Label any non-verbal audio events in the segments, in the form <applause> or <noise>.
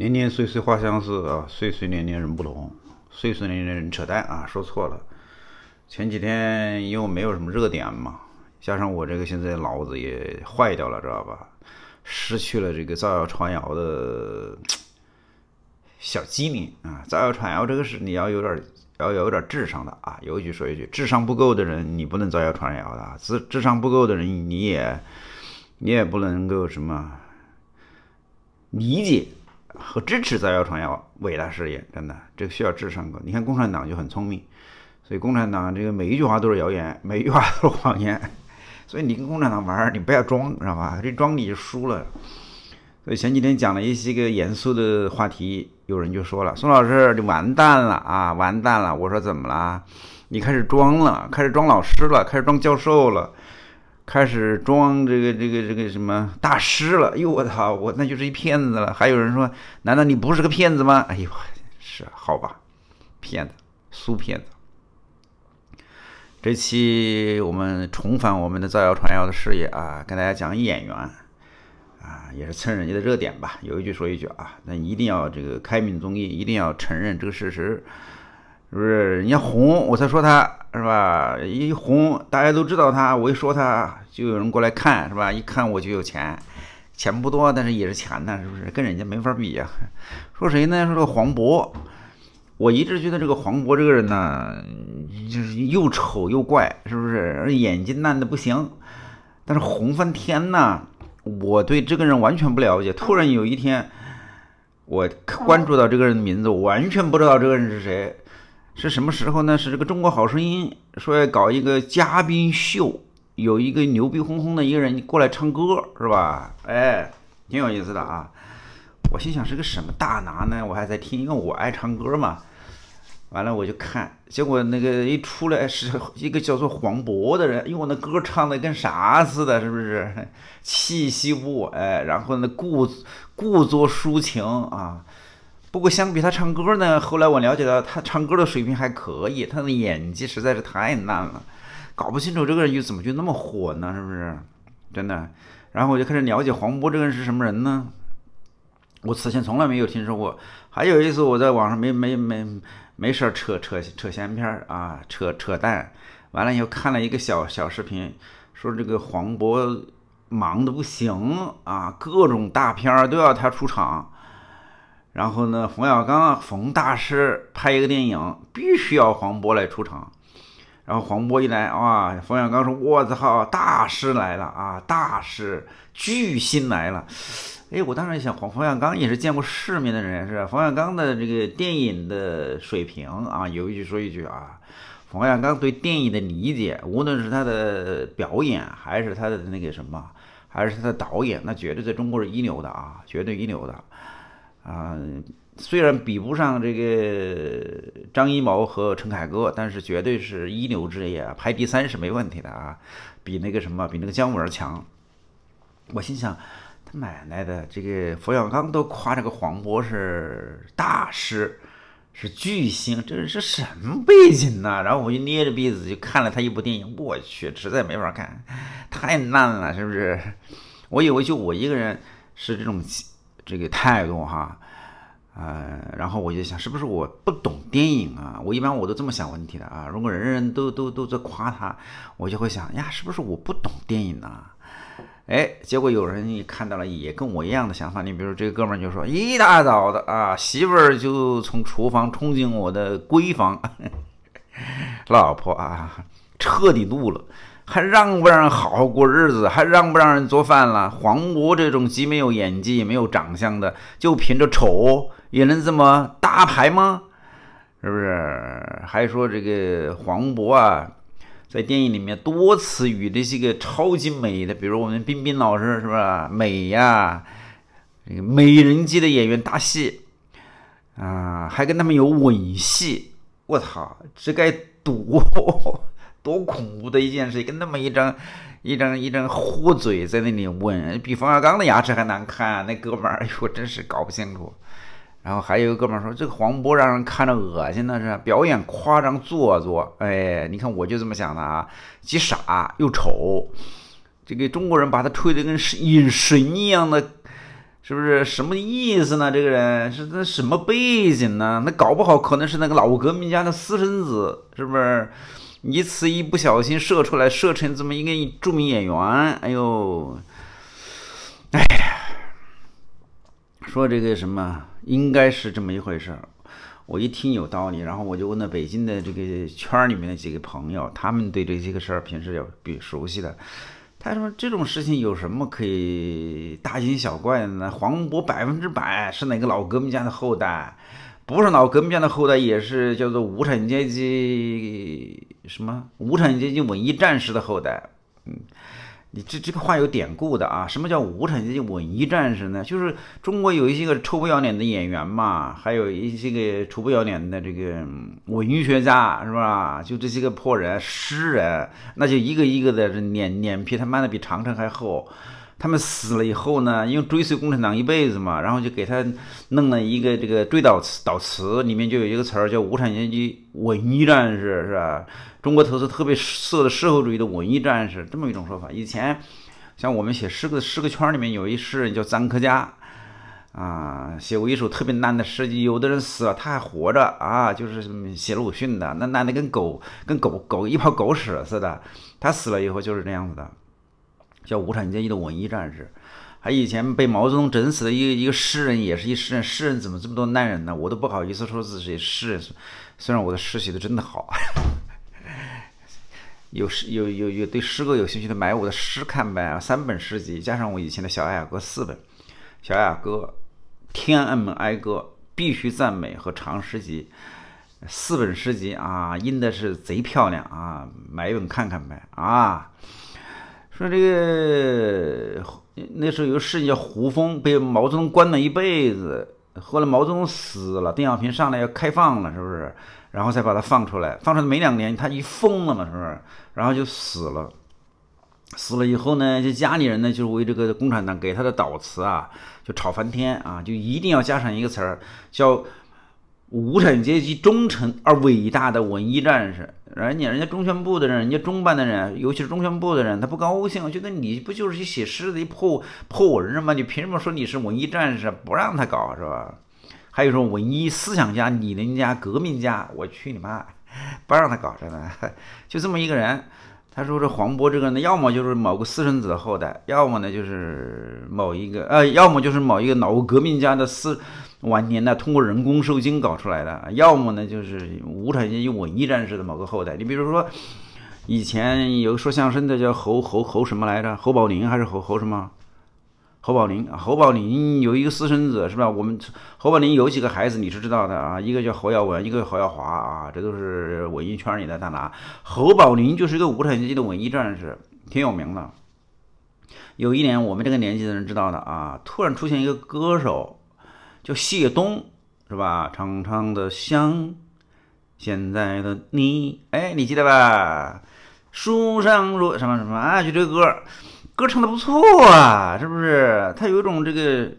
年年岁岁花相似啊，岁岁年年人不同，岁岁年年人扯淡啊，说错了。前几天因为没有什么热点嘛，加上我这个现在脑子也坏掉了，知道吧？失去了这个造谣传谣的 <tsk> 小机灵啊！造谣传谣这个是你要有点要有点智商的啊，有一句说一句，智商不够的人你不能造谣传谣的智智商不够的人你也你也不能够什么理解。和支持造谣传谣伟大事业，真的，这个需要智商高。你看共产党就很聪明，所以共产党这个每一句话都是谣言，<laughs> 每一句话都是谎言。<laughs> 所以你跟共产党玩，你不要装，知道吧？这装你就输了。所以前几天讲了一些个严肃的话题，有人就说了：“宋老师，你完蛋了啊，完蛋了！”我说怎么了？你开始装了，开始装老师了，开始装教授了。开始装这个这个这个什么大师了？哎呦，我操，我那就是一骗子了！还有人说，难道你不是个骗子吗？哎呦，是好吧，骗子，素骗子。这期我们重返我们的造谣传谣的事业啊，跟大家讲演员啊，也是蹭人家的热点吧。有一句说一句啊，那一定要这个开明综艺，一定要承认这个事实。是不是人家红，我才说他是吧？一红，大家都知道他；我一说他，就有人过来看，是吧？一看我就有钱，钱不多，但是也是钱呢，是不是？跟人家没法比啊。说谁呢？说这个黄渤，我一直觉得这个黄渤这个人呢，就是又丑又怪，是不是？眼睛烂的不行，但是红翻天呢。我对这个人完全不了解。突然有一天，我关注到这个人的名字，我完全不知道这个人是谁。是什么时候呢？是这个《中国好声音》说要搞一个嘉宾秀，有一个牛逼哄哄的一个人过来唱歌，是吧？哎，挺有意思的啊。我心想是个什么大拿呢？我还在听，因为我爱唱歌嘛。完了我就看，结果那个一出来是一个叫做黄渤的人，我那歌唱的跟啥似的，是不是气息不稳？然后那故故作抒情啊。不过相比他唱歌呢，后来我了解到他唱歌的水平还可以，他的演技实在是太烂了，搞不清楚这个人又怎么就那么火呢？是不是？真的？然后我就开始了解黄渤这个人是什么人呢？我此前从来没有听说过。还有一次我在网上没没没没事扯扯扯闲篇啊，扯扯淡，完了以后看了一个小小视频，说这个黄渤忙的不行啊，各种大片都要他出场。然后呢，冯小刚，冯大师拍一个电影，必须要黄渤来出场。然后黄渤一来啊，冯小刚说：“我操，大师来了啊，大师巨星来了。”哎，我当时想，黄冯小刚也是见过世面的人，是吧？冯小刚的这个电影的水平啊，有一句说一句啊，冯小刚对电影的理解，无论是他的表演，还是他的那个什么，还是他的导演，那绝对在中国是一流的啊，绝对一流的。啊，虽然比不上这个张艺谋和陈凯歌，但是绝对是一流职业啊，排第三是没问题的啊，比那个什么，比那个姜文强。我心想，他奶奶的，这个冯小刚都夸这个黄渤是大师，是巨星，这是什么背景呢？然后我就捏着鼻子就看了他一部电影，我去，实在没法看，太烂了，是不是？我以为就我一个人是这种。这个态度哈，呃，然后我就想，是不是我不懂电影啊？我一般我都这么想问题的啊。如果人人都都都在夸他，我就会想，呀，是不是我不懂电影呢？哎，结果有人看到了也跟我一样的想法。你比如这个哥们儿就说，一大早的啊，媳妇儿就从厨房冲进我的闺房，<laughs> 老婆啊，彻底怒了。还让不让人好好过日子？还让不让人做饭了？黄渤这种既没有演技也没有长相的，就凭着丑也能这么大牌吗？是不是？还说这个黄渤啊，在电影里面多次与这些个超级美的，比如我们冰冰老师，是不是美呀？美人计的演员搭戏啊，还跟他们有吻戏？我操，这该躲！多恐怖的一件事！跟那么一张一张一张糊嘴在那里问，比冯小刚的牙齿还难看。那哥们儿，哎呦，真是搞不清楚。然后还有哥们儿说，这个黄渤让人看着恶心那是表演夸张做作。哎，你看我就这么想的啊，既傻又丑，这个中国人把他吹得跟是隐神一样的，是不是？什么意思呢？这个人是那什么背景呢？那搞不好可能是那个老革命家的私生子，是不是？一次一不小心射出来，射成这么一个著名演员，哎呦，哎呀，说这个什么应该是这么一回事儿。我一听有道理，然后我就问了北京的这个圈儿里面的几个朋友，他们对这些个事儿平时有比较熟悉的。他说这种事情有什么可以大惊小怪的呢？黄渤百分之百是哪个老革命家的后代，不是老革命家的后代也是叫做无产阶级。什么无产阶级文艺战士的后代？嗯，你这这个话有典故的啊？什么叫无产阶级文艺战士呢？就是中国有一些个臭不要脸的演员嘛，还有一些个臭不要脸的这个文学家，是吧？就这些个破人、诗人，那就一个一个的脸脸皮，他妈的比长城还厚。他们死了以后呢，因为追随共产党一辈子嘛，然后就给他弄了一个这个追悼词，悼词里面就有一个词儿叫“无产阶级文艺战士”，是吧？中国特色特别色的社会主义的文艺战士，这么一种说法。以前像我们写诗歌，诗歌圈里面有一诗人叫臧克家，啊，写过一首特别烂的诗。有的人死了他还活着啊，就是写鲁迅的，那烂的跟狗，跟狗狗一泡狗屎似的。他死了以后就是这样子的。叫无产阶级的文艺战士，还以前被毛泽东整死的一个一个诗人，也是一诗人。诗人怎么这么多烂人呢？我都不好意思说自己诗人，虽然我的诗写的真的好。<laughs> 有诗有有有对诗歌有兴趣的买我的诗看呗，三本诗集加上我以前的小雅歌四本，小雅歌、天安门哀歌、必须赞美和长诗集，四本诗集啊印的是贼漂亮啊，买一本看看呗啊。说这个那时候有个事叫胡风，被毛泽东关了一辈子。后来毛泽东死了，邓小平上来要开放了，是不是？然后才把他放出来。放出来没两年，他一疯了嘛，是不是？然后就死了。死了以后呢，这家里人呢，就是为这个共产党给他的悼词啊，就吵翻天啊，就一定要加上一个词儿，叫无产阶级忠诚而伟大的文艺战士。人家、人家中宣部的人，人家中办的人，尤其是中宣部的人，他不高兴，觉得你不就是一写诗的一破破人嘛？你凭什么说你是文艺战士？不让他搞是吧？<laughs> 还有什么文艺思想家、理论家、革命家？我去你妈！不让他搞真的，<laughs> 就这么一个人。他说这黄渤这个人呢，要么就是某个私生子的后代，要么呢就是某一个呃，要么就是某一个老革命家的私。晚年呢，通过人工受精搞出来的；要么呢，就是无产阶级文艺战士的某个后代。你比如说，以前有说相声的叫侯侯侯什么来着？侯宝林还是侯侯什么？侯宝林，侯宝林有一个私生子，是吧？我们侯宝林有几个孩子你是知道的啊？一个叫侯耀文，一个侯耀华啊，这都是文艺圈里的大拿。侯宝林就是一个无产阶级的文艺战士，挺有名的。有一年，我们这个年纪的人知道的啊，突然出现一个歌手。叫谢东是吧？长长的想，现在的你，哎，你记得吧？书上说什么什么，啊？就这个歌，歌唱的不错啊，是不是？他有一种这个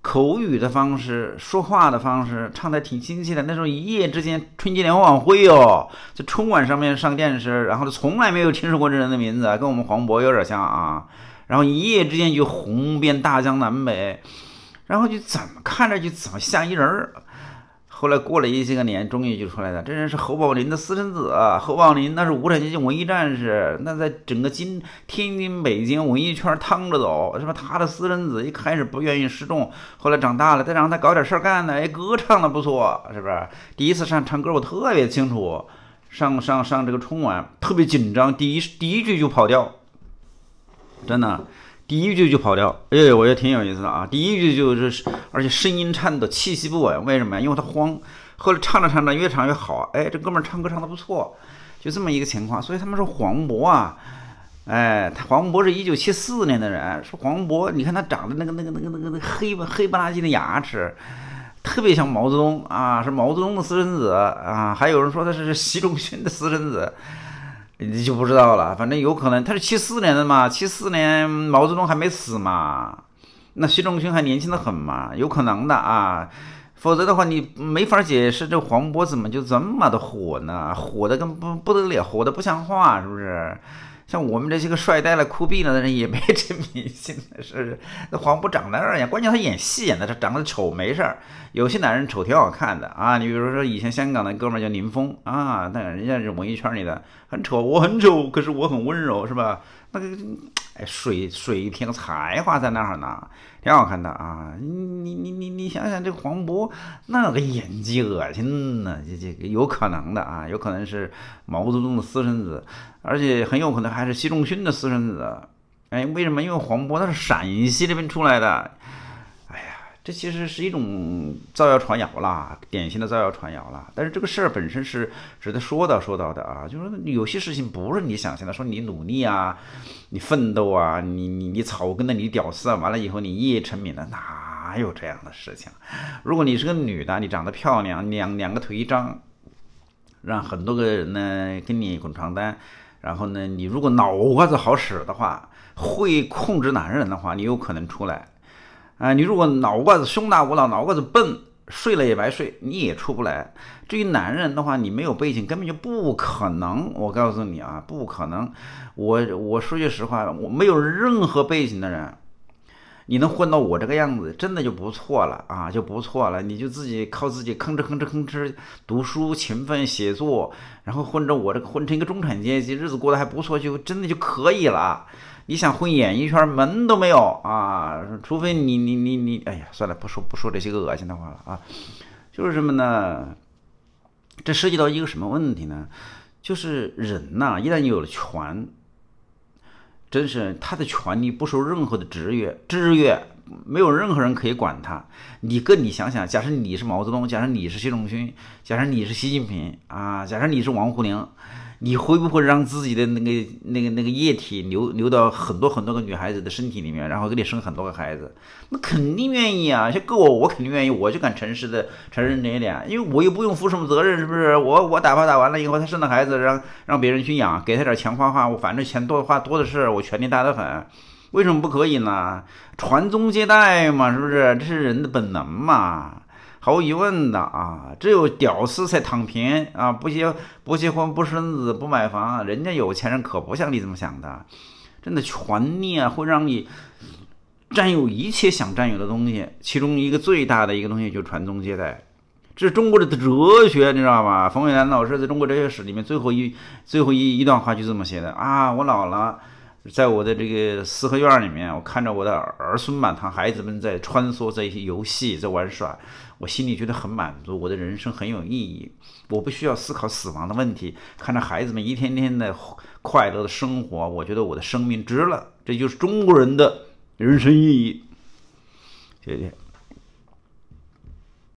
口语的方式，说话的方式，唱的挺亲切的。那时候一夜之间，春节联欢晚会哦，在春晚上面上电视，然后他从来没有听说过这人的名字，跟我们黄渤有点像啊。然后一夜之间就红遍大江南北。然后就怎么看着就怎么像一人儿，后来过了一些个年，终于就出来了。这人是侯宝林的私生子，侯宝林那是无产阶级文艺战士，那在整个京天津、北京文艺圈趟着走，是吧？他的私生子一开始不愿意示众，后来长大了，再让他搞点事儿干呢。哎，歌唱的不错，是不是？第一次上唱歌，我特别清楚，上上上这个春晚特别紧张，第一第一句就跑调，真的。第一句就跑调，哎，我觉得挺有意思的啊。第一句就是，而且声音颤抖，气息不稳，为什么呀？因为他慌。后来唱着唱着，越唱越好。哎，这哥们儿唱歌唱得不错，就这么一个情况。所以他们说黄渤啊，哎，他黄渤是一九七四年的人。说黄渤，你看他长得那个那个那个那个那黑黑不拉几的牙齿，特别像毛泽东啊，是毛泽东的私生子啊。还有人说他是习仲勋的私生子。你就不知道了，反正有可能，他是七四年的嘛，七四年毛泽东还没死嘛，那习仲勋还年轻的很嘛，有可能的啊，否则的话你没法解释这黄渤怎么就这么的火呢？火的跟不不得了，火的不像话，是不是？像我们这些个帅呆了、酷毙了的人也没这明星，是不是？那黄渤长那样，关键他演戏演的，他长得丑没事儿。有些男人丑挺好看的啊，你比如说以前香港的哥们儿叫林峰啊，那人家是文艺圈里的，很丑，我很丑，可是我很温柔，是吧？那个。水水平才华在那儿呢，挺好看的啊！你你你你你想想这个黄渤，那个演技恶心呢，这这有可能的啊，有可能是毛泽东的私生子，而且很有可能还是习仲勋的私生子。哎，为什么？因为黄渤他是陕西这边出来的。这其实是一种造谣传谣啦，典型的造谣传谣啦。但是这个事儿本身是值得说道说道的啊，就是有些事情不是你想象的，说你努力啊，你奋斗啊，你你你草根的你屌丝啊，完了以后你一夜成名了，哪有这样的事情？如果你是个女的，你长得漂亮，两两个腿一张，让很多个人呢跟你滚床单，然后呢，你如果脑瓜子好使的话，会控制男人的话，你有可能出来。啊，你如果脑瓜子胸大无脑，脑瓜子笨，睡了也白睡，你也出不来。至于男人的话，你没有背景，根本就不可能。我告诉你啊，不可能。我我说句实话，我没有任何背景的人，你能混到我这个样子，真的就不错了啊，就不错了。你就自己靠自己吭哧吭哧吭哧读书，勤奋写作，然后混着我这个混成一个中产阶级，日子过得还不错，就真的就可以了。你想混演艺圈门都没有啊！除非你你你你，哎呀，算了，不说不说这些个恶心的话了啊！就是什么呢？这涉及到一个什么问题呢？就是人呐，一旦你有了权，真是他的权利不受任何的制约，制约没有任何人可以管他。你哥，你想想，假设你是毛泽东，假设你是习仲勋，假设你是习近平啊，假设你是王沪宁。你会不会让自己的那个那个那个液体流流到很多很多个女孩子的身体里面，然后给你生很多个孩子？那肯定愿意啊！就够我，我肯定愿意，我就敢诚实的承认这一点，因为我又不用负什么责任，是不是？我我打发打完了以后，他生的孩子让让别人去养，给他点钱花花，我反正钱多的话多的是，我权力大得很，为什么不可以呢？传宗接代嘛，是不是？这是人的本能嘛。毫无疑问的啊，只有屌丝才躺平啊！不结不结婚，不生子，不买房。人家有钱人可不像你这么想的，真的权力啊，会让你占有一切想占有的东西。其中一个最大的一个东西就是传宗接代，这是中国的哲学，你知道吧？冯友兰老师在中国哲学史里面最后一最后一一段话就这么写的啊！我老了。在我的这个四合院里面，我看着我的儿孙满堂，孩子们在穿梭，在一些游戏，在玩耍，我心里觉得很满足，我的人生很有意义。我不需要思考死亡的问题，看着孩子们一天天的快乐的生活，我觉得我的生命值了。这就是中国人的人生意义。谢谢。